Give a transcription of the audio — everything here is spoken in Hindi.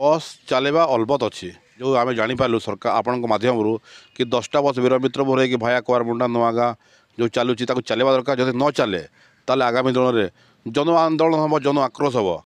बस चलवा अलबत अच्छे जो आम जापरल सरकार आपंध्यम कि दसटा बस भोर कि भया कुआर मुंडा नुआ गाँ जो चलू चलवा दरकार जो न चले तो आगामी दिन में जन आंदोलन हम जन आक्रोश हम